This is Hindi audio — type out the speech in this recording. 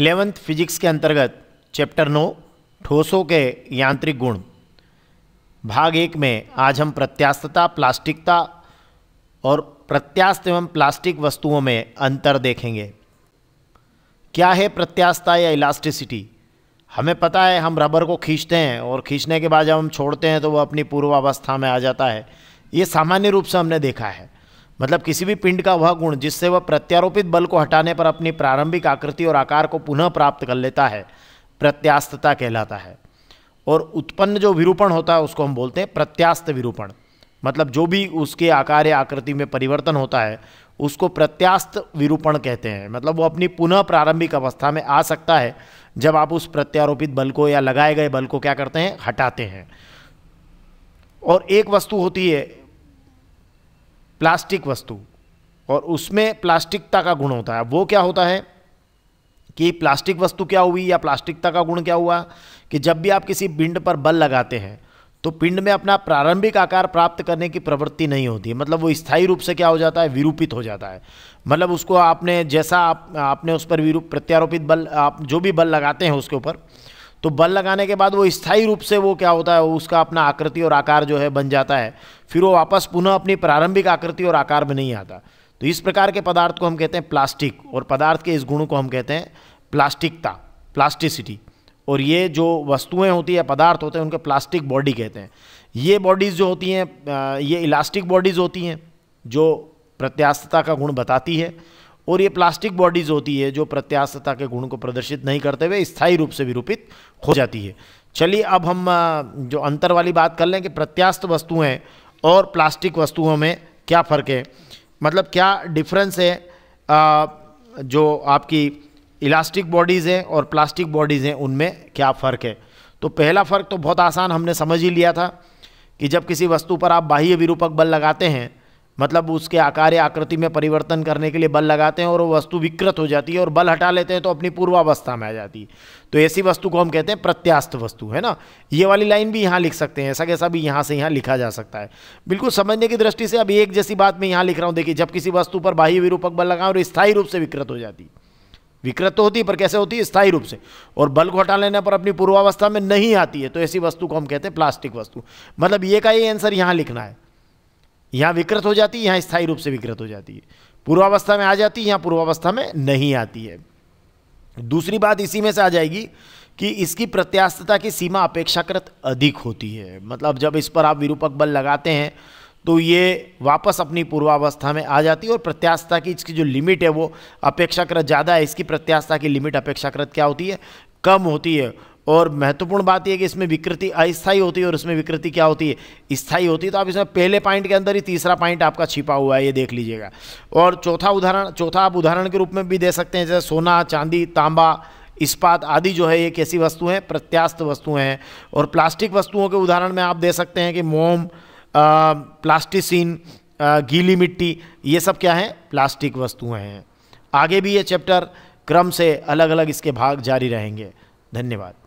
इलेवेंथ फिजिक्स के अंतर्गत चैप्टर नौ ठोसों के यांत्रिक गुण भाग एक में आज हम प्रत्यास्तता प्लास्टिकता और प्रत्यास्त एवं प्लास्टिक वस्तुओं में अंतर देखेंगे क्या है प्रत्यास्तता या इलास्टिसिटी हमें पता है हम रबर को खींचते हैं और खींचने के बाद जब हम छोड़ते हैं तो वह अपनी पूर्वावस्था में आ जाता है ये सामान्य रूप से हमने देखा है मतलब किसी भी पिंड का वह गुण जिससे वह प्रत्यारोपित बल को हटाने पर अपनी प्रारंभिक आकृति और आकार को पुनः प्राप्त कर लेता है प्रत्यास्तता कहलाता है और उत्पन्न जो विरूपण होता है उसको हम बोलते हैं प्रत्यास्त विरूपण मतलब जो भी उसके आकार या आकृति में परिवर्तन होता है उसको प्रत्यास्त विरूपण कहते हैं मतलब वो अपनी पुनः प्रारंभिक अवस्था में आ सकता है जब आप उस प्रत्यारोपित बल को या लगाए गए बल को क्या करते हैं हटाते हैं और एक वस्तु होती है प्लास्टिक वस्तु और उसमें प्लास्टिकता का गुण होता है वो क्या होता है कि प्लास्टिक वस्तु क्या हुई या प्लास्टिकता का गुण क्या हुआ कि जब भी आप किसी पिंड पर बल लगाते हैं तो पिंड में अपना प्रारंभिक आकार प्राप्त करने की प्रवृत्ति नहीं होती मतलब वो स्थायी रूप से क्या हो जाता है विरूपित हो जाता है मतलब उसको आपने जैसा आप आपने उस पर विरूप प्रत्यारोपित बल आप जो भी बल लगाते हैं उसके ऊपर तो बल लगाने के बाद वो स्थायी रूप से वो क्या होता है उसका अपना आकृति और आकार जो है बन जाता है फिर वो वापस पुनः अपनी प्रारंभिक आकृति और आकार में नहीं आता तो इस प्रकार के पदार्थ को हम कहते हैं प्लास्टिक और पदार्थ के इस गुण को हम कहते हैं प्लास्टिकता प्लास्टिसिटी और ये जो वस्तुएं होती है पदार्थ होते हैं उनके प्लास्टिक बॉडी कहते हैं ये बॉडीज़ जो होती हैं ये इलास्टिक बॉडीज़ होती हैं जो प्रत्यास्थता का गुण बताती है और ये प्लास्टिक बॉडीज होती है जो प्रत्यास्थता के गुण को प्रदर्शित नहीं करते हुए स्थायी रूप से विरूपित हो जाती है चलिए अब हम जो अंतर वाली बात कर लें कि प्रत्यास्थ वस्तुएँ और प्लास्टिक वस्तुओं में क्या फ़र्क है मतलब क्या डिफरेंस है जो आपकी इलास्टिक बॉडीज़ हैं और प्लास्टिक बॉडीज़ हैं उनमें क्या फ़र्क है तो पहला फ़र्क तो बहुत आसान हमने समझ ही लिया था कि जब किसी वस्तु पर आप बाह्य विरूपक बल लगाते हैं मतलब उसके आकार या आकृति में परिवर्तन करने के लिए बल लगाते हैं और वो वस्तु विकृत हो जाती है और बल हटा लेते हैं तो अपनी पूर्वावस्था में आ जाती है तो ऐसी वस्तु को हम कहते हैं प्रत्यास्थ वस्तु है ना ये वाली लाइन भी यहाँ लिख सकते हैं ऐसा कैसा भी यहाँ से यहाँ लिखा जा सकता है बिल्कुल समझने की दृष्टि से अब एक जैसी बात मैं यहाँ लिख रहा हूँ देखिए जब किसी वस्तु पर बाह्य विरूपक बल लगाएं और स्थायी रूप से विकृत हो जाती है विकृत तो होती है पर कैसे होती है स्थायी रूप से और बल को हटा लेने पर अपनी पूर्वावस्था में नहीं आती है तो ऐसी वस्तु को हम कहते हैं प्लास्टिक वस्तु मतलब ये का ये आंसर यहाँ लिखना है यहाँ विकृत हो जाती है यहाँ स्थायी रूप से विकृत हो जाती है पूर्वावस्था में आ जाती है यहाँ पूर्वावस्था में नहीं आती है दूसरी बात इसी में से आ जाएगी कि इसकी प्रत्यास्थता की सीमा अपेक्षाकृत अधिक होती है मतलब जब इस पर आप विरूपक बल लगाते हैं तो ये वापस अपनी पूर्वावस्था में आ जाती है और प्रत्यास्थता की इसकी जो लिमिट है वो अपेक्षाकृत ज़्यादा है इसकी प्रत्यास्थता की लिमिट अपेक्षाकृत क्या होती है कम होती है और महत्वपूर्ण बात यह कि इसमें विकृति अस्थायी होती है और इसमें विकृति क्या होती है स्थायी होती है तो आप इसमें पहले पॉइंट के अंदर ही तीसरा पॉइंट आपका छिपा हुआ है ये देख लीजिएगा और चौथा उदाहरण चौथा आप उदाहरण के रूप में भी दे सकते हैं जैसे सोना चांदी तांबा इस्पात आदि जो है ये कैसी हैं प्रत्यास्त वस्तुएं हैं और प्लास्टिक वस्तुओं के उदाहरण में आप दे सकते हैं कि मोम प्लास्टिसिन गीली मिट्टी ये सब क्या है प्लास्टिक वस्तुएं हैं आगे भी ये चैप्टर क्रम से अलग अलग इसके भाग जारी रहेंगे धन्यवाद